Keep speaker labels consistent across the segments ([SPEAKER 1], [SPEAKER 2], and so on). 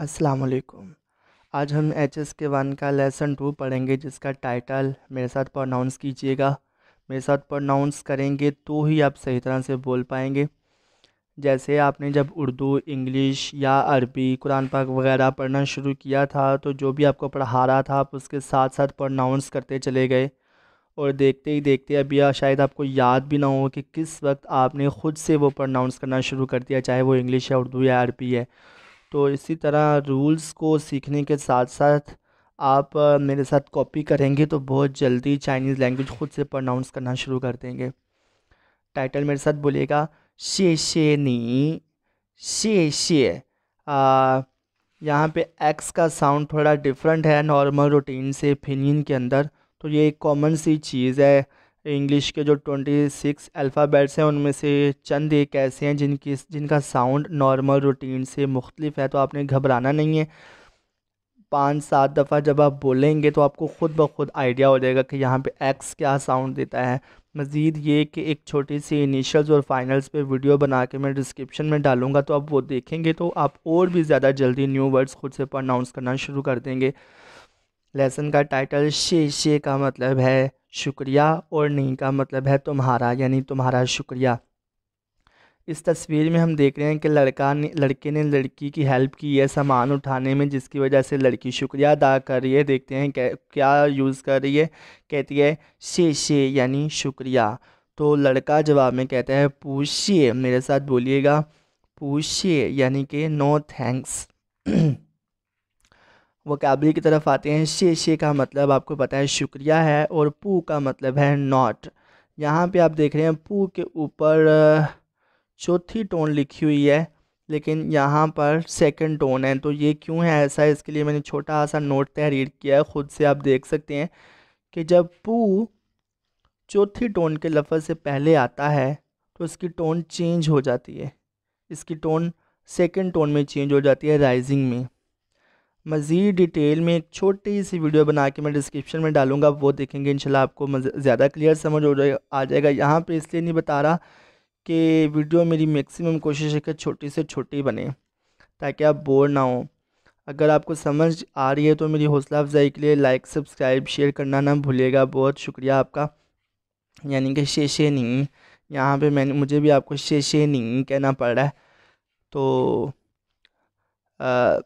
[SPEAKER 1] वालेकुम आज हम एच एस के वन का लेसन टू पढ़ेंगे जिसका टाइटल मेरे साथ प्रोनाउंस कीजिएगा मेरे साथ प्रोनाउंस करेंगे तो ही आप सही तरह से बोल पाएंगे जैसे आपने जब उर्दू इंग्लिश या अरबी कुरान पाक वगैरह पढ़ना शुरू किया था तो जो भी आपको पढ़ा रहा था आप उसके साथ साथ प्रोनाउंस करते चले गए और देखते ही देखते अभी शायद आपको याद भी ना हो कि किस वक्त आपने ख़ुद से वो प्रोनाउंस करना शुरू कर दिया चाहे वो इंग्लिश है उर्दू या अरबी है तो इसी तरह रूल्स को सीखने के साथ साथ आप मेरे साथ कॉपी करेंगे तो बहुत जल्दी चाइनीज़ लैंग्वेज खुद से प्रोनाउंस करना शुरू कर देंगे टाइटल मेरे साथ बोलेगा शे शे नी शे शे यहाँ पे एक्स का साउंड थोड़ा डिफरेंट है नॉर्मल रूटीन से फिनिन के अंदर तो ये एक कॉमन सी चीज़ है इंग्लिश के जो ट्वेंटी सिक्स अल्फ़ाबेट्स हैं उनमें से चंद एक ऐसे हैं जिनकी जिनका साउंड नॉर्मल रूटीन से मुख्तलिफ है तो आपने घबराना नहीं है पाँच सात दफ़ा जब आप बोलेंगे तो आपको ख़ुद ब खुद आइडिया हो जाएगा कि यहाँ पे एक्स क्या साउंड देता है मज़ीद ये कि एक छोटी सी इनिशियल्स और फाइनल्स पे वीडियो बना के मैं डिस्क्रिप्शन में डालूँगा तो आप वो देखेंगे तो आप और भी ज़्यादा जल्दी न्यू वर्ड्स खुद से प्रनाउंस करना शुरू कर देंगे लेसन का टाइटल शे शे का मतलब है शुक्रिया और नी का मतलब है तुम्हारा यानी तुम्हारा शुक्रिया इस तस्वीर में हम देख रहे हैं कि लड़का ने लड़के ने लड़की की हेल्प की है सामान उठाने में जिसकी वजह से लड़की शुक्रिया अदा कर रही है देखते हैं क्या यूज़ कर रही है कहती है शे शे यानी शुक्रिया तो लड़का जवाब में कहता है पूछिए मेरे साथ बोलिएगा पूछिए यानी कि नो थैंक्स वकाबली की तरफ आते हैं शे शे का मतलब आपको पता है शुक्रिया है और पू का मतलब है नॉट यहाँ पे आप देख रहे हैं पू के ऊपर चौथी टोन लिखी हुई है लेकिन यहाँ पर सेकंड टोन है तो ये क्यों है ऐसा इसके लिए मैंने छोटा सा नोट तहरीर किया है ख़ुद से आप देख सकते हैं कि जब पू चौथी टोन के लफ्ज़ से पहले आता है तो इसकी टोन चेंज हो जाती है इसकी टोन सेकंड टोन में चेंज हो जाती है राइजिंग में मज़ीद डिटेल में एक छोटी सी वीडियो बना के मैं डिस्क्रिप्शन में डालूँगा वो देखेंगे इंशाल्लाह आपको ज़्यादा क्लियर समझ हो जाए आ जाएगा यहाँ पे इसलिए नहीं बता रहा कि वीडियो मेरी मैक्सिमम कोशिश है कि छोटी से छोटी बने ताकि आप बोर ना हो अगर आपको समझ आ रही है तो मेरी हौसला अफजाई के लिए लाइक सब्सक्राइब शेयर करना ना भूलिएगा बहुत शुक्रिया आपका यानी कि शेषे नहीं यहाँ पर मैंने मुझे भी आपको शेषे नहीं कहना पड़ रहा है तो आ,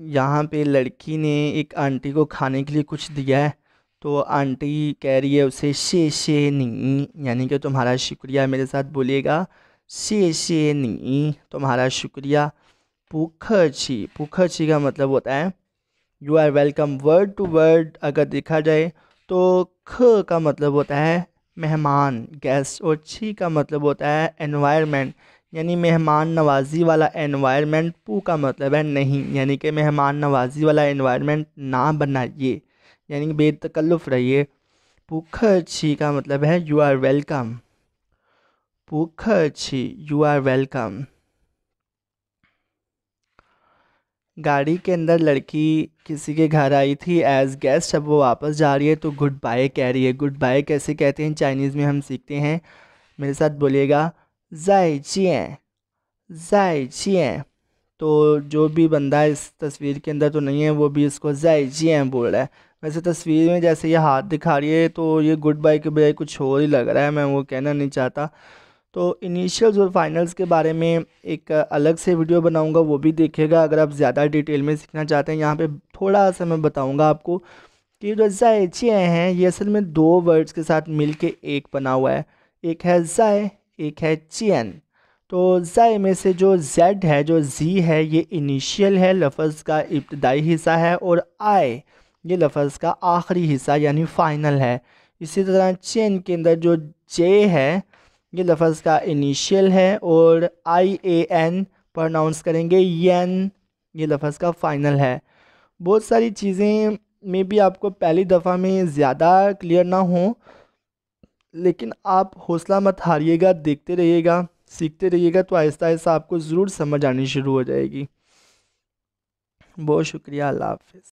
[SPEAKER 1] यहाँ पे लड़की ने एक आंटी को खाने के लिए कुछ दिया है तो आंटी कह रही है उसे शे शे नी यानी कि तुम्हारा शुक्रिया मेरे साथ बोलिएगा शे शे नी तुम्हारा शुक्रिया छी पुखर्ची छी का मतलब होता है you are welcome word to word अगर देखा जाए तो ख का मतलब होता है मेहमान गेस्ट और छी का मतलब होता है एनवायरमेंट यानी मेहमान नवाजी वाला एनवायरनमेंट पू का मतलब है नहीं यानी कि मेहमान नवाजी वाला एनवायरनमेंट ना बनाइए यानी कि बेतकल्लुफ़ रहिए पुख अच्छी का मतलब है यू आर वेलकम भूख अच्छी यू आर वेलकम गाड़ी के अंदर लड़की किसी के घर आई थी एज गेस्ट अब वो वापस जा रही है तो गुड बाय कह रही है गुड बाय कैसे कहते हैं चाइनीज़ में हम सीखते हैं मेरे साथ बोलिएगा जाइचियन तो जो भी बंदा इस तस्वीर के अंदर तो नहीं है वो भी इसको जाइजियन बोल रहा है वैसे तस्वीर में जैसे ये हाथ दिखा रही है तो ये गुड बाय के बजाय कुछ और ही लग रहा है मैं वो कहना नहीं चाहता तो इनिशियल्स और फाइनल्स के बारे में एक अलग से वीडियो बनाऊंगा वो भी देखेगा अगर आप ज़्यादा डिटेल में सीखना चाहते हैं यहाँ पे थोड़ा सा मैं बताऊंगा आपको कि जो जायचे हैं ये असल में दो वर्ड्स के साथ मिल के एक बना हुआ है एक है जय एक है चैन तो जय में से जो जेड है जो जी है ये इनिशियल है लफ्ज़ का इब्तदाई हिस्सा है और आई ये लफ्ज़ का आखिरी हिस्सा यानी फ़ाइनल है इसी तरह चेन के अंदर जो जे है ये लफ्ज़ का इनिशियल है और आई ए एन प्रोनाउंस करेंगे यन ये लफ्ज़ का फ़ाइनल है बहुत सारी चीज़ें में भी आपको पहली दफ़ा में ज़्यादा क्लियर ना हो लेकिन आप हौसला मत हारिएगा देखते रहिएगा सीखते रहिएगा तो आहिस्ता आहिस्ता आपको ज़रूर समझ आनी शुरू हो जाएगी बहुत शुक्रिया अल्लाह हाफिज़